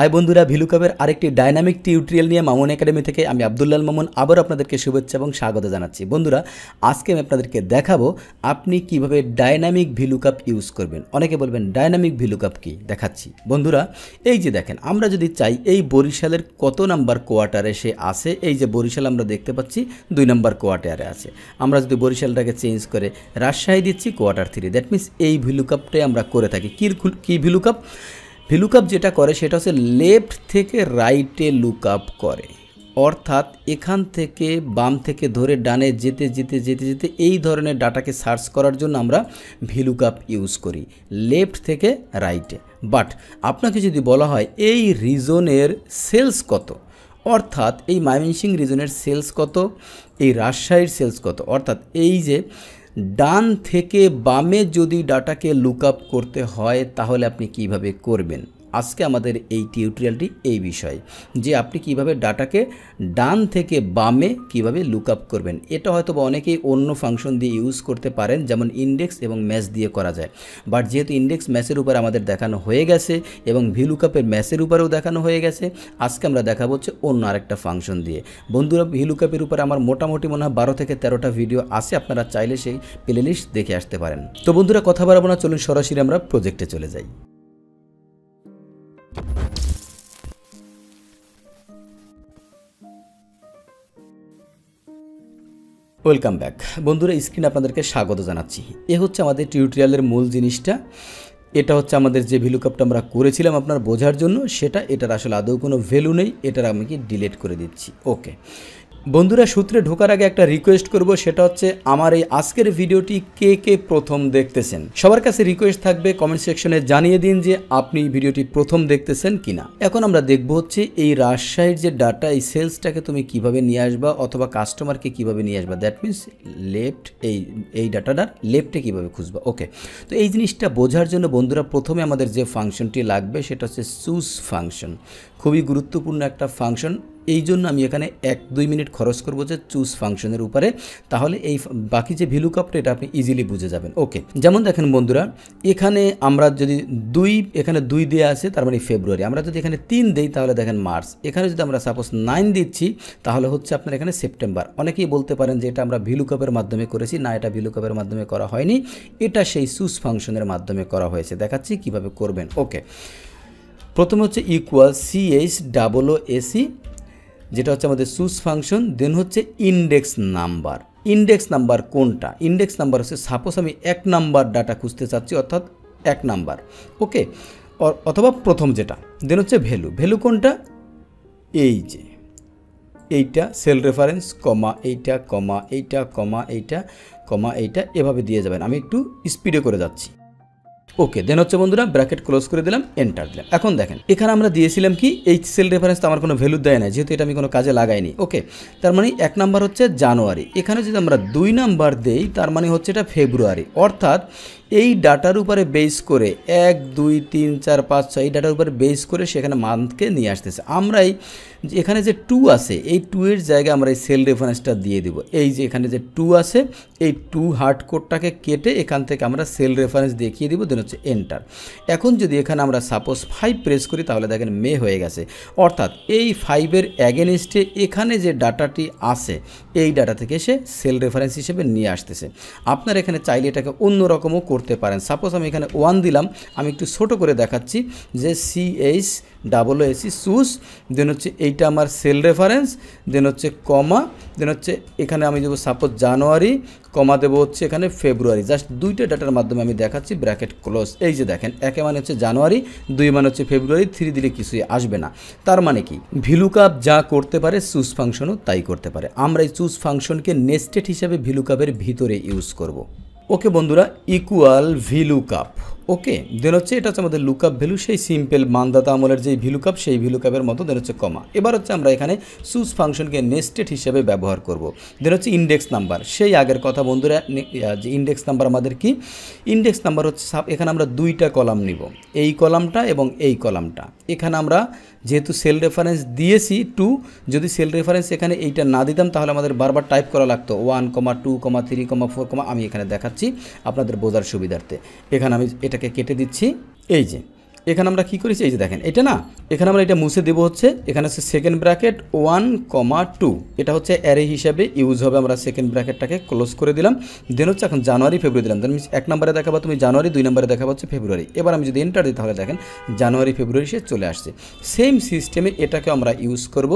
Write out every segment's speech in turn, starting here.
high বন্ধুরা ভিলুকাবের আরেকটি dynamic tutorial নিয়ে মামুন একাডেমি থেকে আমি আবদুল্লাল মামুন আবার আপনাদেরকে শুভেচ্ছা এবং স্বাগত জানাচ্ছি বন্ধুরা আজকে আমি আপনাদেরকে দেখাবো আপনি কিভাবে ডাইনামিক ভিলুকাপ ইউজ করবেন অনেকে বলবেন ডাইনামিক ভিলুকাপ কি দেখাচ্ছি বন্ধুরা এই যে দেখেন আমরা যদি চাই এই বরিশালের কত নাম্বার কোয়ার্টারে সে আসে এই যে বরিশাল আমরা দেখতে পাচ্ছি দুই নাম্বার কোয়ার্টারে আছে আমরা যদি বরিশালটাকে চেঞ্জ করে রাজশাহী দিচ্ছি কোয়ার্টার থ্রি দ্যাট মিনস এই ভিলুকাপটাই আমরা করে থাকি কী কী ভিলুকাপ ভেলুকাপ যেটা করে সেটা হচ্ছে লেফট থেকে রাইটে লুক আপ করে অর্থাৎ এখান থেকে বাম থেকে ধরে ডানে যেতে যেতে যেতে যেতে এই ধরনের ডাটাকে সার্চ করার জন্য আমরা কাপ ইউজ করি লেফট থেকে রাইটে বাট আপনাকে যদি বলা হয় এই রিজনের সেলস কত অর্থাৎ এই ময়মনসিংহ রিজনের সেলস কত এই রাজশাহীর সেলস কত অর্থাৎ এই যে ডান থেকে বামে যদি ডাটাকে লুক করতে হয় তাহলে আপনি কিভাবে করবেন আজকে আমাদের এই টিউটোরিয়ালটি এই বিষয়ে যে আপনি কিভাবে ডাটাকে ডান থেকে বামে কিভাবে লুক আপ করবেন এটা হয়তো বা অনেকেই অন্য ফাংশন দিয়ে ইউজ করতে পারেন যেমন ইন্ডেক্স এবং ম্যাচ দিয়ে করা যায় বাট যেহেতু ইন্ডেক্স ম্যাচের উপর আমাদের দেখানো হয়ে গেছে এবং লুক আপের ম্যাচের উপরেও দেখানো হয়ে গেছে আজকে আমরা দেখাবো হচ্ছে অন্য আরেকটা ফাংশন দিয়ে বন্ধুরা লুক আপের উপরে আমার মোটামুটি মনে হয় বারো থেকে তেরোটা ভিডিও আসে আপনারা চাইলে সেই প্লেলিস্ট দেখে আসতে পারেন তো বন্ধুরা কথা বাড়াবো না চলুন সরাসরি আমরা প্রজেক্টে চলে যাই ওয়েলকাম ব্যাক বন্ধুরা স্ক্রিনে আপনাদেরকে স্বাগত জানাচ্ছি এ হচ্ছে আমাদের টিউটোরিয়ালের মূল জিনিসটা এটা হচ্ছে আমাদের যে কাপটা আমরা করেছিলাম আপনার বোঝার জন্য সেটা এটার আসলে আদৌ কোনো ভ্যালু নেই এটার আমি কি ডিলেট করে দিচ্ছি ওকে বন্ধুরা সূত্রে ঢোকার আগে একটা রিকোয়েস্ট করব সেটা হচ্ছে আমার এই আজকের ভিডিওটি কে কে প্রথম দেখতেছেন সবার কাছে রিকোয়েস্ট থাকবে কমেন্ট সেকশনে জানিয়ে দিন যে আপনি ভিডিওটি প্রথম দেখতেছেন কিনা এখন আমরা দেখব হচ্ছে এই রাজশাহীর যে ডাটা এই সেলসটাকে তুমি কিভাবে নিয়ে আসবা অথবা কাস্টমারকে কিভাবে নিয়ে আসবা দ্যাট মিনস লেফট এই এই ডাটাটার লেফটে কিভাবে খুঁজবা ওকে তো এই জিনিসটা বোঝার জন্য বন্ধুরা প্রথমে আমাদের যে ফাংশনটি লাগবে সেটা হচ্ছে সুস ফাংশন খুবই গুরুত্বপূর্ণ একটা ফাংশন এই জন্য আমি এখানে এক দুই মিনিট খরচ করবো যে চুজ ফাংশনের উপরে তাহলে এই বাকি যে ভিলু কাপটা এটা আপনি ইজিলি বুঝে যাবেন ওকে যেমন দেখেন বন্ধুরা এখানে আমরা যদি দুই এখানে দুই দিয়ে আছে তার মানে ফেব্রুয়ারি আমরা যদি এখানে তিন দিই তাহলে দেখেন মার্চ এখানে যদি আমরা সাপোজ নাইন দিচ্ছি তাহলে হচ্ছে আপনার এখানে সেপ্টেম্বর অনেকেই বলতে পারেন যে এটা আমরা ভিলু কাপের মাধ্যমে করেছি না এটা ভিলু কাপের মাধ্যমে করা হয়নি এটা সেই চুজ ফাংশনের মাধ্যমে করা হয়েছে দেখাচ্ছি কিভাবে করবেন ওকে প্রথমে হচ্ছে equal CH double O SE যেটা হচ্ছে আমাদের সুস ফাংশন দেন হচ্ছে ইন্ডেক্স নাম্বার ইন্ডেক্স নাম্বার কোনটা ইন্ডেক্স নাম্বার হচ্ছে সাপোজ আমি এক নাম্বার ডাটা খুঁজতে চাচ্ছি অর্থাৎ এক নাম্বার ওকে অথবা প্রথম যেটা দেন হচ্ছে ভ্যালু ভ্যালু কোনটা এই যে এইটা সেল রেফারেন্স কমা এইটা কমা এইটা কমা এইটা কমা এইটা এভাবে দিয়ে যাবেন আমি একটু স্পিডে করে যাচ্ছি ওকে দেন হচ্ছে বন্ধুরা ব্র্যাকেট ক্লোজ করে দিলাম এন্টার দিলাম এখন দেখেন এখানে আমরা দিয়েছিলাম কি এই সেল রেফারেন্স তো আমার কোনো ভ্যালু দেয় না যেহেতু এটা আমি কোনো কাজে লাগাইনি ওকে তার মানে এক নাম্বার হচ্ছে জানুয়ারি এখানে যদি আমরা দুই নাম্বার দেই তার মানে হচ্ছে এটা ফেব্রুয়ারি অর্থাৎ এই ডাটার উপরে বেস করে এক দুই তিন চার পাঁচ ছয় এই ডাটার উপরে বেস করে সেখানে মান্থকে নিয়ে আসতেছে আমরাই এখানে যে টু আছে এই টু এর জায়গায় আমরা এই সেল রেফারেন্সটা দিয়ে দিব এই যে এখানে যে টু আছে এই টু হার্ড কোডটাকে কেটে এখান থেকে আমরা সেল রেফারেন্স দেখিয়ে দিব দেন হচ্ছে এন্টার এখন যদি এখানে আমরা সাপোজ ফাইভ প্রেস করি তাহলে দেখেন মে হয়ে গেছে অর্থাৎ এই ফাইভের অ্যাগেনিস্টে এখানে যে ডাটাটি আছে এই ডাটা থেকে সে সেল রেফারেন্স হিসেবে নিয়ে আসতেছে আপনার এখানে চাইলে এটাকে অন্য রকমও করতে পারেন সাপোজ আমি এখানে ওয়ান দিলাম আমি একটু ছোট করে দেখাচ্ছি যে C H double O SE choose then হচ্ছে এইটা আমার সেল রেফারেন্স দেন হচ্ছে কমা দেন হচ্ছে এখানে আমি দেবো সাপোজ জানুয়ারি কমা দেবো হচ্ছে এখানে ফেব্রুয়ারি জাস্ট দুইটা ডাটার মাধ্যমে আমি দেখাচ্ছি ব্র্যাকেট ক্লোজ এই যে দেখেন একে মানে হচ্ছে জানুয়ারি দুই মানে হচ্ছে ফেব্রুয়ারি থ্রি দিলে কিছুই আসবে না তার মানে কি ভিলুকাপ যা করতে পারে চুজ ফাংশনও তাই করতে পারে আমরা এই চুজ ফাংশনকে নেস্টেড হিসাবে ভিলুকাপের ভিতরে ইউজ করব ওকে বন্ধুরা ইকুয়াল ভিলুকাপ ওকে দেন হচ্ছে এটা হচ্ছে আমাদের লুকআপ ভ্যালু সেই সিম্পল মানদাতা আমলের যে কাপ সেই কাপের মতো দেন হচ্ছে কমা এবার হচ্ছে আমরা এখানে সুজ ফাংশনকে নেস্টেড হিসেবে ব্যবহার করব দেন হচ্ছে ইন্ডেক্স নাম্বার সেই আগের কথা বন্ধুরা যে ইন্ডেক্স নাম্বার আমাদের কি ইন্ডেক্স নাম্বার হচ্ছে এখানে আমরা দুইটা কলাম নিব এই কলামটা এবং এই কলামটা এখানে আমরা যেহেতু সেল রেফারেন্স দিয়েছি টু যদি সেল রেফারেন্স এখানে এইটা না দিতাম তাহলে আমাদের বারবার টাইপ করা লাগতো one comma two comma three comma four comma আমি এখানে দেখাচ্ছি আপনাদের বোঝার সুবিধার্থে এখানে আমি এটা এটাকে কেটে দিচ্ছি এই যে এখানে আমরা কি করেছি এই যে দেখেন এটা না এখানে আমরা এটা মুছে দেব হচ্ছে এখানে হচ্ছে second bracket one comma two এটা হচ্ছে অ্যারে হিসাবে ইউজ হবে আমরা সেকেন্ড ব্র্যাকেটটাকে ক্লোজ করে দিলাম দেন হচ্ছে এখন জানুয়ারি ফেব্রুয়ারি দিলাম দেন এক নম্বরে দেখাবো তুমি জানুয়ারি দুই নম্বরে দেখাবো হচ্ছে ফেব্রুয়ারি এবার আমি যদি এন্টার দিই তাহলে দেখেন জানুয়ারি ফেব্রুয়ারি সে চলে আসছে সেম সিস্টেমে এটাকে আমরা ইউজ করব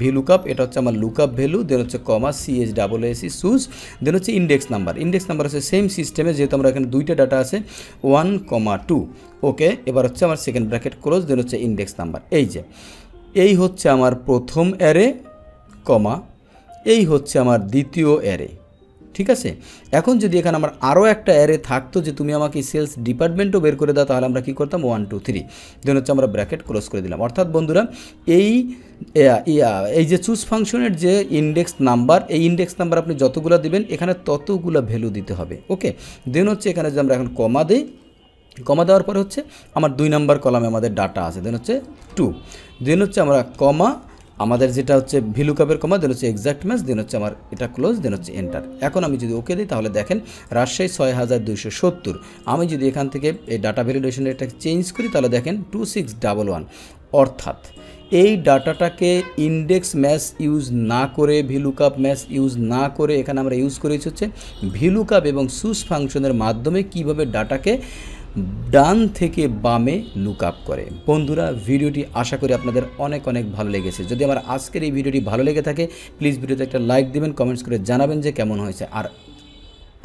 ভি আপ এটা হচ্ছে আমার লুক আপ ভ্যালু দেন হচ্ছে comma CS double SE choose then হচ্ছে ইন্ডেক্স নাম্বার ইন্ডেক্স নাম্বার হচ্ছে সেম সিস্টেমে যেহেতু আমরা এখানে দুইটা ডাটা আছে ওয়ান কমা টু ওকে এবার হচ্ছে আমার সেকেন্ড ব্র্যাকেট ক্লোজ দেন হচ্ছে ইন্ডেক্স নাম্বার এই যে এই হচ্ছে আমার প্রথম অ্যারে কমা এই হচ্ছে আমার দ্বিতীয় অ্যারে ঠিক আছে এখন যদি এখানে আমার আরও একটা অ্যারে থাকতো যে তুমি আমাকে সেলস ডিপার্টমেন্টও বের করে দাও তাহলে আমরা কী করতাম ওয়ান টু থ্রি দেন হচ্ছে আমরা ব্র্যাকেট ক্লোজ করে দিলাম অর্থাৎ বন্ধুরা এই এই যে চুজ ফাংশনের যে ইন্ডেক্স নাম্বার এই ইন্ডেক্স নাম্বার আপনি যতগুলো দিবেন এখানে ততগুলো ভ্যালু দিতে হবে ওকে দেন হচ্ছে এখানে যদি আমরা এখন কমা দিই কমা দেওয়ার পরে হচ্ছে আমার দুই নাম্বার কলামে আমাদের ডাটা আছে দেন হচ্ছে টু দেন হচ্ছে আমরা কমা আমাদের যেটা হচ্ছে ভিলু কাপের কমা দেন হচ্ছে এক্সাক্ট ম্যাচ দেন হচ্ছে আমার এটা ক্লোজ দেন হচ্ছে এন্টার এখন আমি যদি ওকে দিই তাহলে দেখেন রাজশাহী ছয় হাজার দুইশো সত্তর আমি যদি এখান থেকে এই ডাটা ভ্যালিডেশনের এটা চেঞ্জ করি তাহলে দেখেন টু সিক্স ডাবল ওয়ান অর্থাৎ এই ডাটাটাকে ইন্ডেক্স ম্যাচ ইউজ না করে ভিলু কাপ ম্যাচ ইউজ না করে এখানে আমরা ইউজ করেছি হচ্ছে ভিলু কাপ এবং সুস ফাংশনের মাধ্যমে কিভাবে ডাটাকে ডান থেকে বামে লুক আপ করে বন্ধুরা ভিডিওটি আশা করি আপনাদের অনেক অনেক ভালো লেগেছে যদি আমার আজকের এই ভিডিওটি ভালো লেগে থাকে প্লিজ ভিডিওতে একটা লাইক দেবেন কমেন্টস করে জানাবেন যে কেমন হয়েছে আর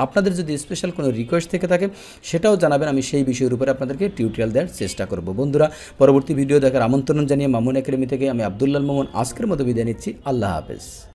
আপনাদের যদি স্পেশাল কোনো রিকোয়েস্ট থেকে থাকে সেটাও জানাবেন আমি সেই বিষয়ের উপরে আপনাদেরকে টিউটোরিয়াল দেওয়ার চেষ্টা করব বন্ধুরা পরবর্তী ভিডিও দেখার আমন্ত্রণ জানিয়ে মামুন একাডেমি থেকে আমি আবদুল্লাল মামুন আজকের মতো বিদায় নিচ্ছি আল্লাহ হাফেজ